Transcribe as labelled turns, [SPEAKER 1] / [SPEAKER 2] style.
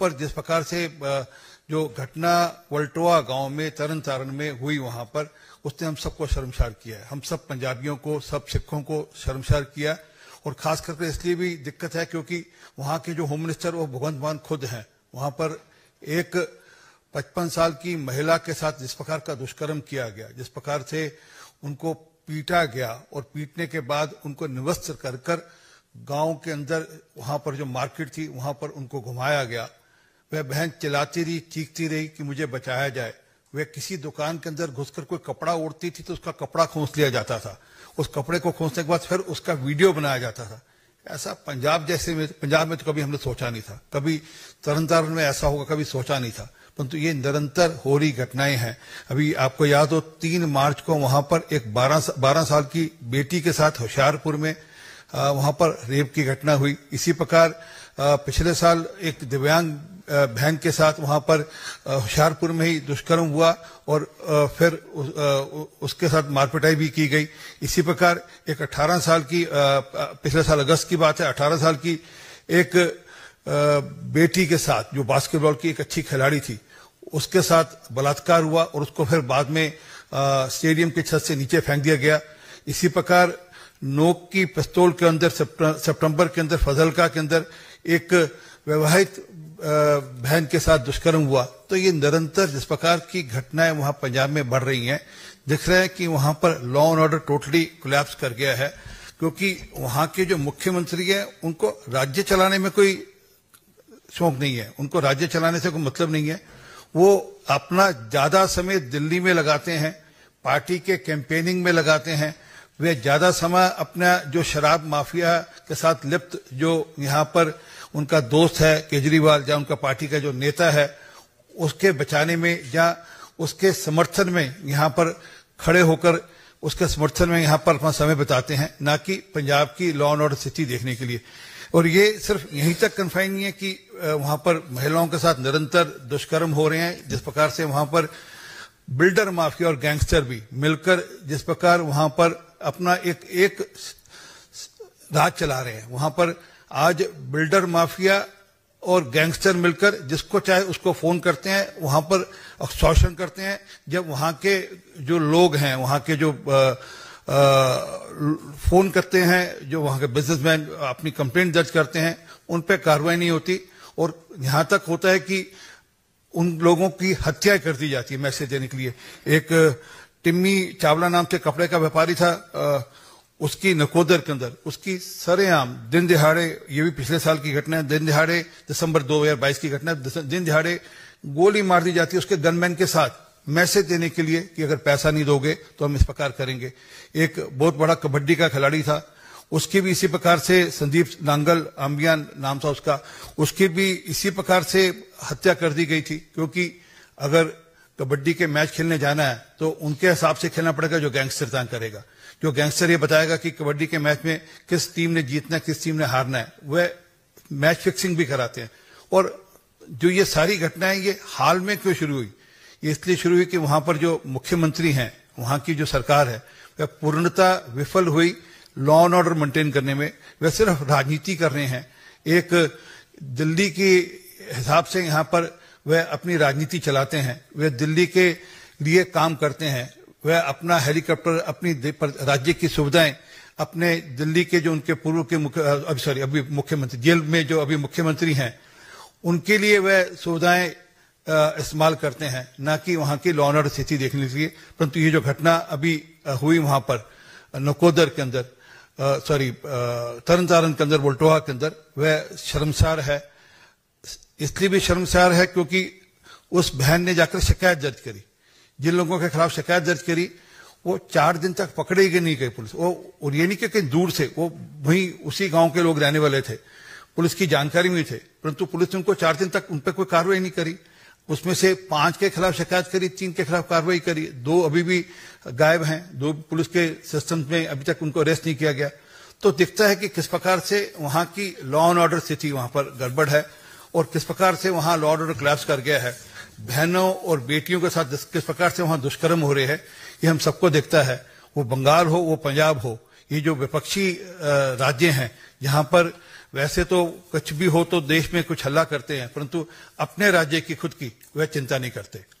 [SPEAKER 1] पर जिस प्रकार से जो घटना वल्टोआ गांव में तरन तारण में हुई वहां पर उसने हम सबको शर्मसार किया है हम सब पंजाबियों को सब सिखों को शर्मसार किया और खास करके इसलिए भी दिक्कत है क्योंकि वहां के जो होम मिनिस्टर वो भगवंत मान खुद हैं वहां पर एक पचपन साल की महिला के साथ जिस प्रकार का दुष्कर्म किया गया जिस प्रकार से उनको पीटा गया और पीटने के बाद उनको निवस्त्र कर कर गांव के अंदर वहां पर जो मार्केट थी वहां पर उनको घुमाया गया वह बहन चिल्लाती रही चीखती रही कि मुझे बचाया जाए वह किसी दुकान के अंदर घुसकर कोई कपड़ा ओढ़ती थी तो उसका कपड़ा खोस लिया जाता था उस कपड़े को खोसने के बाद फिर उसका वीडियो बनाया जाता था ऐसा पंजाब जैसे में पंजाब में तो कभी हमने सोचा नहीं था कभी तरन तारण में ऐसा होगा कभी सोचा नहीं था परंतु ये निरंतर हो रही घटनाएं हैं अभी आपको याद हो तीन मार्च को वहां पर एक बारह बारह साल की बेटी के साथ होशियारपुर में वहां पर रेप की घटना हुई इसी प्रकार पिछले साल एक दिव्यांग बहन के साथ वहां पर होशियारपुर में ही दुष्कर्म हुआ और फिर उसके साथ मारपिटाई भी की गई इसी प्रकार एक 18 साल की पिछले साल अगस्त की बात है 18 साल की एक बेटी के साथ जो बास्केटबॉल की एक अच्छी खिलाड़ी थी उसके साथ बलात्कार हुआ और उसको फिर बाद में स्टेडियम के छत से नीचे फेंक दिया गया इसी प्रकार नोक की पिस्तौल के अंदर सितंबर के अंदर फजलका के अंदर एक वैवाहिक बहन के साथ दुष्कर्म हुआ तो ये निरंतर जिस प्रकार की घटनाएं वहां पंजाब में बढ़ रही हैं दिख रहा है कि वहां पर law and order totally collapse कर गया है क्योंकि वहां के जो मुख्यमंत्री हैं उनको राज्य चलाने में कोई शौक नहीं है उनको राज्य चलाने से कोई मतलब नहीं है वो अपना ज्यादा समय दिल्ली में लगाते हैं पार्टी के कैंपेनिंग में लगाते हैं वे ज्यादा समय अपना जो शराब माफिया के साथ लिप्त जो यहां पर उनका दोस्त है केजरीवाल या उनका पार्टी का जो नेता है उसके बचाने में या उसके समर्थन में यहां पर खड़े होकर उसके समर्थन में यहां पर अपना समय बिताते हैं ना कि पंजाब की लॉ एंड ऑर्डर स्थिति देखने के लिए और ये सिर्फ यहीं तक कन्फाइन नहीं है कि वहां पर महिलाओं के साथ निरंतर दुष्कर्म हो रहे हैं जिस प्रकार से वहां पर बिल्डर माफिया और गैंगस्टर भी मिलकर जिस प्रकार वहां पर अपना एक एक राज चला रहे हैं वहां पर आज बिल्डर माफिया और गैंगस्टर मिलकर जिसको चाहे उसको फोन करते हैं वहां पर शोषण करते हैं जब वहां के जो लोग हैं वहां के जो आ, आ, फोन करते हैं जो वहां के बिजनेसमैन अपनी कंप्लेंट दर्ज करते हैं उन पर कार्रवाई नहीं होती और यहां तक होता है कि उन लोगों की हत्या कर दी जाती है मैसेज देने के लिए एक टिम्मी चावला नाम से कपड़े का व्यापारी था आ, उसकी नकोदर के अंदर उसकी सरेआम दिन दिहाड़े ये भी पिछले साल की घटना है दिन दिहाड़े दिसंबर 2022 की घटना है दिन दिहाड़े गोली मार दी जाती है उसके गनमैन के साथ मैसेज देने के लिए कि अगर पैसा नहीं दोगे तो हम इस प्रकार करेंगे एक बहुत बड़ा कबड्डी का खिलाड़ी था उसकी भी इसी प्रकार से संदीप नांगल आम्बियान नाम था उसका उसकी भी इसी प्रकार से हत्या कर दी गई थी क्योंकि अगर कबड्डी के मैच खेलने जाना है तो उनके हिसाब से खेलना पड़ेगा जो गैंगस्टर तंग करेगा जो गैंगस्टर ये बताएगा कि कबड्डी के मैच में किस टीम ने जीतना किस टीम ने हारना है वह मैच फिक्सिंग भी कराते हैं और जो ये सारी घटनाएं ये हाल में क्यों शुरू हुई ये इसलिए शुरू हुई कि वहां पर जो मुख्यमंत्री हैं वहां की जो सरकार है वह पूर्णता विफल हुई लॉ एंड ऑर्डर मेंटेन करने में वह सिर्फ राजनीति कर रहे हैं एक दिल्ली के हिसाब से यहां पर वे अपनी राजनीति चलाते हैं वे दिल्ली के लिए काम करते हैं वह अपना हेलीकॉप्टर अपनी राज्य की सुविधाएं अपने दिल्ली के जो उनके पूर्व के अभी सॉरी अभी मुख्यमंत्री जेल में जो अभी मुख्यमंत्री हैं उनके लिए वह सुविधाएं इस्तेमाल करते हैं ना कि वहां की लॉ एंड स्थिति देखने के लिए परंतु ये जो घटना अभी हुई वहां पर नकोदर के अंदर सॉरी तरन तारण के अंदर बुलटोहा के अंदर वह शर्मसार है इसलिए भी शर्मसार है क्योंकि उस बहन ने जाकर शिकायत दर्ज करी जिन लोगों के खिलाफ शिकायत दर्ज करी वो चार दिन तक पकड़े गए नहीं गए पुलिस वो और ये नहीं कि कहीं दूर से वो वहीं उसी गांव के लोग रहने वाले थे पुलिस की जानकारी हुई थे परंतु पुलिस ने उनको चार दिन तक उन पर कोई कार्रवाई नहीं करी उसमें से पांच के खिलाफ शिकायत करी तीन के खिलाफ कार्रवाई करी दो अभी भी गायब हैं दो पुलिस के सिस्टम में अभी तक उनको अरेस्ट नहीं किया गया तो दिखता है कि किस प्रकार से वहां की लॉ एंड ऑर्डर स्थिति वहां पर गड़बड़ है और किस प्रकार से वहां लॉर्ड ऑर्डर क्लैप्स कर गया है बहनों और बेटियों के साथ किस प्रकार से वहां दुष्कर्म हो रहे हैं ये हम सबको देखता है वो बंगाल हो वो पंजाब हो ये जो विपक्षी राज्य हैं जहां पर वैसे तो कुछ भी हो तो देश में कुछ हल्ला करते हैं परंतु अपने राज्य की खुद की वह चिंता नहीं करते